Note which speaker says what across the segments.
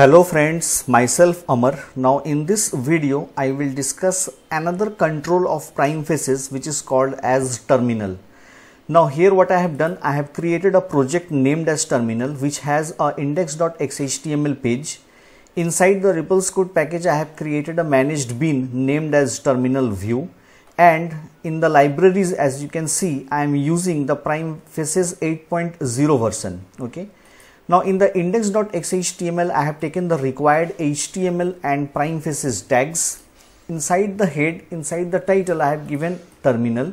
Speaker 1: Hello friends, myself Amar. Now in this video, I will discuss another control of prime faces which is called as terminal. Now here what I have done, I have created a project named as terminal which has a index.xhtml page. Inside the ripples code package, I have created a managed bean named as terminal view. And in the libraries, as you can see, I am using the prime faces 8.0 version. Okay. Now in the index.xhtml, I have taken the required HTML and prime faces tags. Inside the head, inside the title, I have given terminal.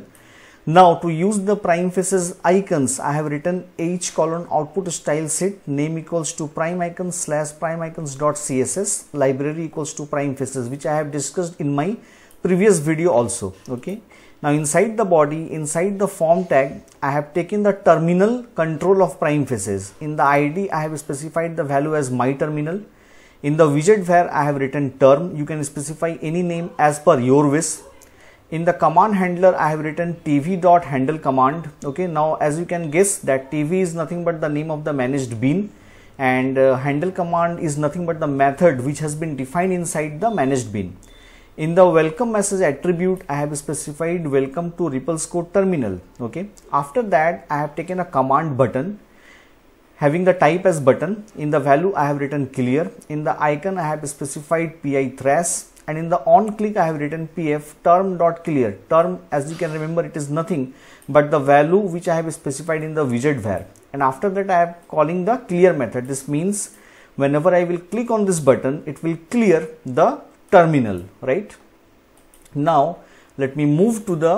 Speaker 1: Now to use the prime faces icons, I have written h colon output style set name equals to prime icons slash prime icons dot css library equals to prime faces, which I have discussed in my previous video also. Okay. Now inside the body, inside the form tag, I have taken the terminal control of prime faces. In the ID, I have specified the value as my terminal. In the widget where I have written term, you can specify any name as per your wish. In the command handler, I have written tv.handle command. Okay, now as you can guess that tv is nothing but the name of the managed bean and uh, handle command is nothing but the method which has been defined inside the managed bean in the welcome message attribute i have specified welcome to ripple's code terminal okay after that i have taken a command button having the type as button in the value i have written clear in the icon i have specified pi thrash and in the on click I have written pf term dot clear term as you can remember it is nothing but the value which I have specified in the widget var and after that I am calling the clear method this means whenever I will click on this button it will clear the terminal right now let me move to the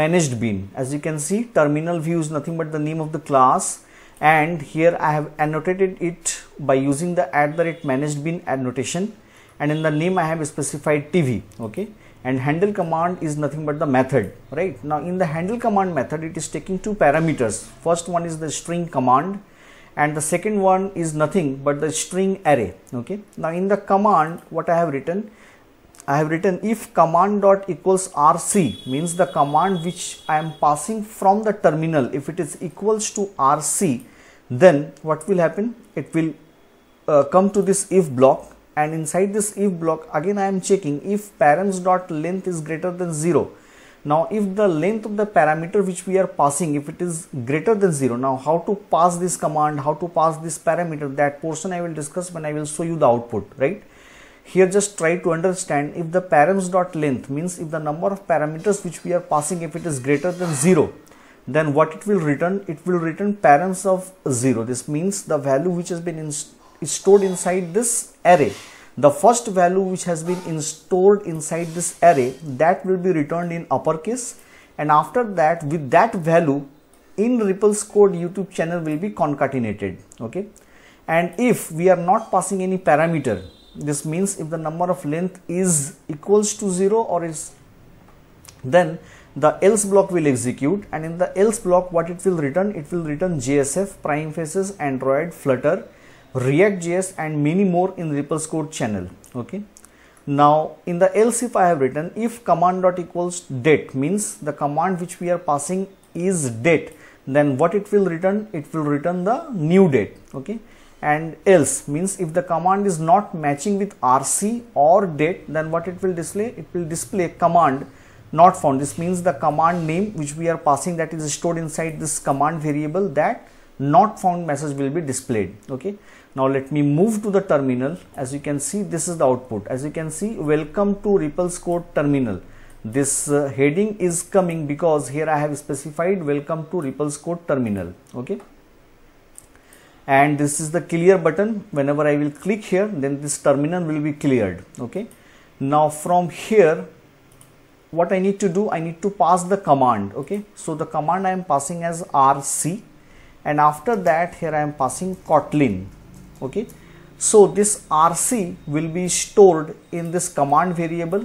Speaker 1: managed bean as you can see terminal view is nothing but the name of the class and here I have annotated it by using the add the rate managed bean annotation and in the name I have specified TV okay and handle command is nothing but the method right now in the handle command method it is taking two parameters first one is the string command and the second one is nothing but the string array okay now in the command what i have written i have written if command dot equals rc means the command which i am passing from the terminal if it is equals to rc then what will happen it will uh, come to this if block and inside this if block again i am checking if parents dot length is greater than 0 now if the length of the parameter which we are passing, if it is greater than 0, now how to pass this command, how to pass this parameter, that portion I will discuss when I will show you the output, right? Here just try to understand if the params dot length means if the number of parameters which we are passing, if it is greater than 0, then what it will return, it will return params of 0. This means the value which has been in, stored inside this array the first value which has been installed inside this array that will be returned in uppercase and after that with that value in ripple's code youtube channel will be concatenated okay and if we are not passing any parameter this means if the number of length is equals to 0 or is then the else block will execute and in the else block what it will return it will return jsf prime faces android flutter React.js and many more in Ripple's code channel. Okay. Now in the else if I have written if command dot equals date means the command which we are passing is date then what it will return it will return the new date okay and else means if the command is not matching with rc or date then what it will display it will display command not found this means the command name which we are passing that is stored inside this command variable that not found message will be displayed okay now let me move to the terminal as you can see this is the output as you can see welcome to ripple's code terminal this uh, heading is coming because here i have specified welcome to ripple's code terminal okay and this is the clear button whenever i will click here then this terminal will be cleared okay now from here what i need to do i need to pass the command okay so the command i am passing as rc and after that here I am passing Kotlin okay so this RC will be stored in this command variable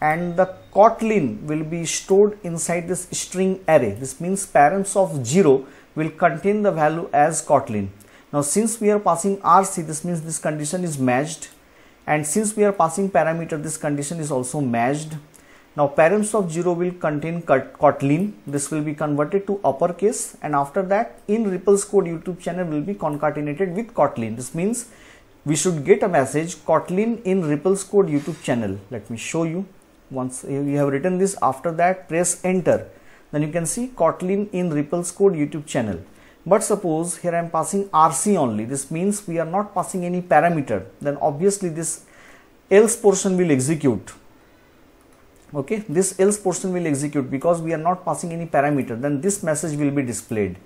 Speaker 1: and the Kotlin will be stored inside this string array this means parents of 0 will contain the value as Kotlin now since we are passing RC this means this condition is matched and since we are passing parameter this condition is also matched now parents of 0 will contain Kotlin. This will be converted to uppercase and after that in Ripple's code YouTube channel will be concatenated with Kotlin. This means we should get a message Kotlin in Ripple's code YouTube channel. Let me show you. Once you have written this after that press enter. Then you can see Kotlin in Ripple's code YouTube channel. But suppose here I am passing RC only. This means we are not passing any parameter. Then obviously this else portion will execute okay this else portion will execute because we are not passing any parameter then this message will be displayed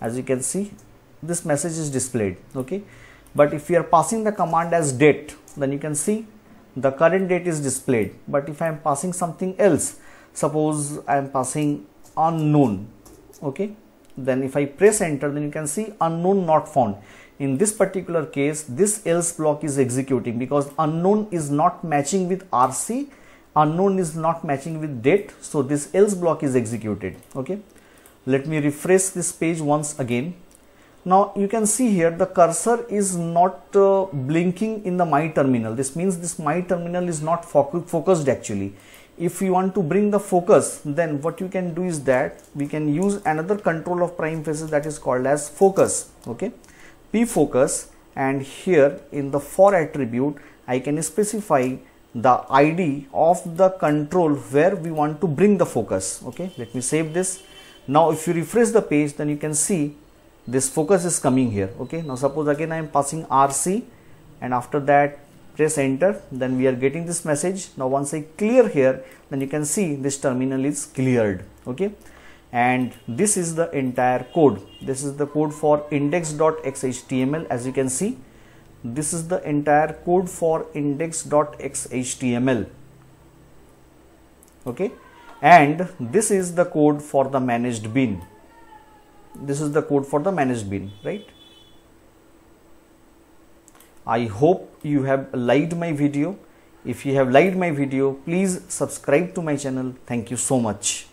Speaker 1: as you can see this message is displayed okay but if you are passing the command as date then you can see the current date is displayed but if i am passing something else suppose i am passing unknown okay then if i press enter then you can see unknown not found in this particular case this else block is executing because unknown is not matching with rc unknown is not matching with date so this else block is executed okay let me refresh this page once again now you can see here the cursor is not uh, blinking in the my terminal this means this my terminal is not fo focused actually if you want to bring the focus then what you can do is that we can use another control of prime faces that is called as focus okay p focus and here in the for attribute i can specify the id of the control where we want to bring the focus okay let me save this now if you refresh the page then you can see this focus is coming here okay now suppose again i am passing rc and after that press enter then we are getting this message now once i clear here then you can see this terminal is cleared okay and this is the entire code this is the code for index.xhtml as you can see this is the entire code for index.xhtml okay and this is the code for the managed bin this is the code for the managed bin right i hope you have liked my video if you have liked my video please subscribe to my channel thank you so much